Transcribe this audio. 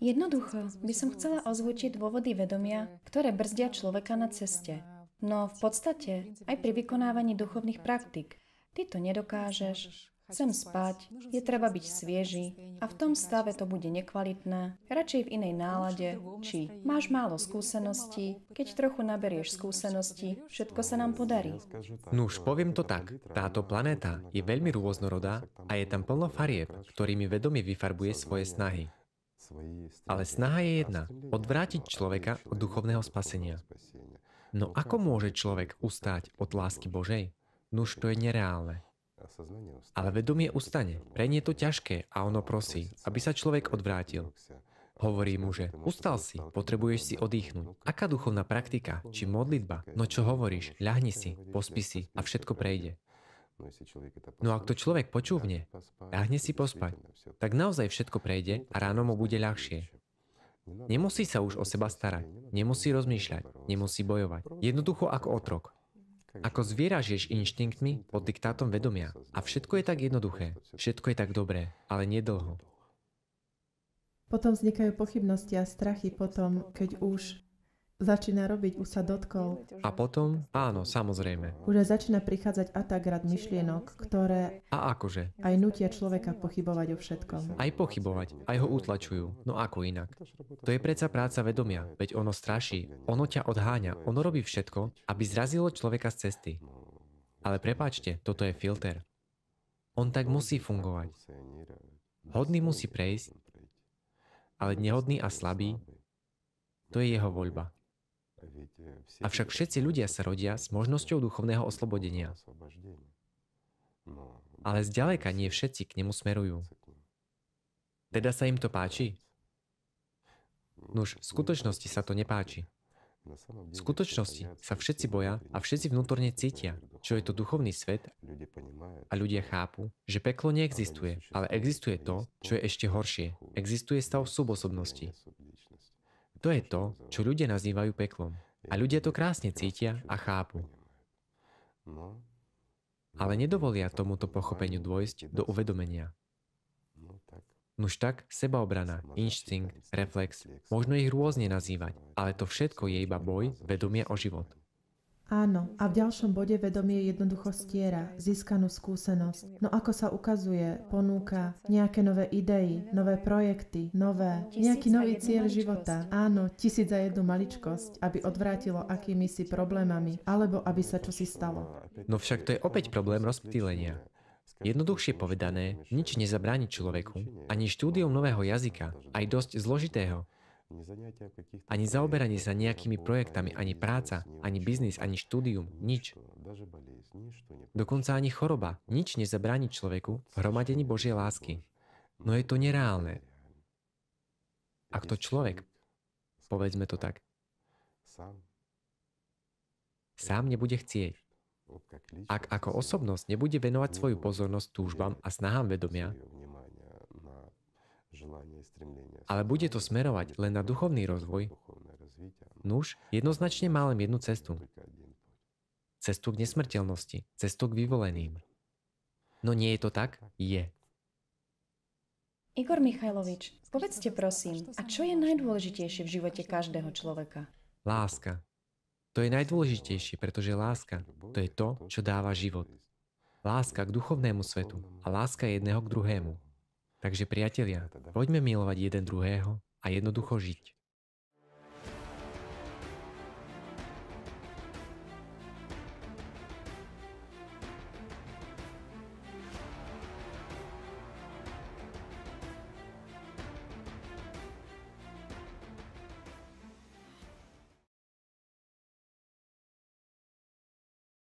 Jednoducho by som chcela ozvučiť dôvody vedomia, ktoré brzdia človeka na ceste. No v podstate aj pri vykonávaní duchovných praktik. Ty to nedokážeš, chcem spať, je treba byť svieži a v tom stave to bude nekvalitné, radšej v inej nálade, či máš málo skúseností, keď trochu naberieš skúsenosti, všetko sa nám podarí. Nuž, poviem to tak, táto planéta je veľmi rôznorodá a je tam plno farieb, ktorými vedomie vyfarbuje svoje snahy. Ale snaha je jedna, odvrátiť človeka od duchovného spasenia. No, no ako môže človek ustáť od lásky Božej? Nuž to je nereálne. Ale vedomie ustane. Pre nie je to ťažké a ono no, prosí, aby sa človek odvrátil. Hovorí mu, že ustal si, potrebuješ si odýchnuť. No, Aká duchovná praktika, či modlitba? No čo hovoríš? Ľahni si, pospi si a všetko prejde. No ak to človek počúvne a hne si pospať, tak naozaj všetko prejde a ráno mu bude ľahšie. Nemusí sa už o seba starať, nemusí rozmýšľať, nemusí bojovať. Jednoducho ako otrok. Ako zviera žiješ inštinktmi pod diktátom vedomia. A všetko je tak jednoduché, všetko je tak dobré, ale nedlho. Potom vznikajú pochybnosti a strachy potom, keď už Začína robiť, už sa dotkol. A potom? Áno, samozrejme. Už aj začína prichádzať atagrad myšlienok, ktoré... A akože? Aj nutia človeka pochybovať o všetkom. Aj pochybovať, aj ho utlačujú. No ako inak? To je predsa práca vedomia, veď ono straší, ono ťa odháňa, ono robí všetko, aby zrazilo človeka z cesty. Ale prepáčte, toto je filter. On tak musí fungovať. Hodný musí prejsť, ale nehodný a slabý, to je jeho voľba. Avšak všetci ľudia sa rodia s možnosťou duchovného oslobodenia. No, ale zďaleka nie všetci k nemu smerujú. Teda sa im to páči? Nuž, no, v skutočnosti sa to nepáči. V skutočnosti sa všetci boja a všetci vnútorne cítia, čo je to duchovný svet a ľudia chápu, že peklo neexistuje, ale existuje to, čo je ešte horšie. Existuje stav subosobnosti. To je to, čo ľudia nazývajú peklom. A ľudia to krásne cítia a chápu. Ale nedovolia tomuto pochopeniu dôjsť do uvedomenia. Nuž tak, sebaobrana, inštinkt, reflex, možno ich rôzne nazývať, ale to všetko je iba boj vedomia o život. Áno, a v ďalšom bode vedomie jednoducho stiera získanú skúsenosť. No ako sa ukazuje, ponúka nejaké nové idei, nové projekty, nové, nejaký nový cieľ života. Áno, tisíc za jednu maličkosť, aby odvrátilo akými si problémami, alebo aby sa čosi stalo. No však to je opäť problém rozptýlenia. Jednoduchšie povedané, nič nezabráni človeku, ani štúdium nového jazyka, aj dosť zložitého, ani zaoberanie sa nejakými projektami, ani práca, ani biznis, ani štúdium, nič. E, Dokonca ani choroba, nič nezabráni človeku v hromadení Božej lásky. No je to nereálne. Ak to človek, povedzme to tak, sám nebude chcieť. Ak ako osobnosť nebude venovať svoju pozornosť túžbám a snahám vedomia, ale bude to smerovať len na duchovný rozvoj. Nuž, jednoznačne má len jednu cestu. Cestu k nesmrteľnosti, cestu k vyvoleným. No nie je to tak? Je. Igor Michajlovič, povedzte prosím, a čo je najdôležitejšie v živote každého človeka? Láska. To je najdôležitejšie, pretože láska to je to, čo dáva život. Láska k duchovnému svetu a láska jedného k druhému. Takže priatelia, teda. poďme milovať jeden druhého a jednoducho žiť.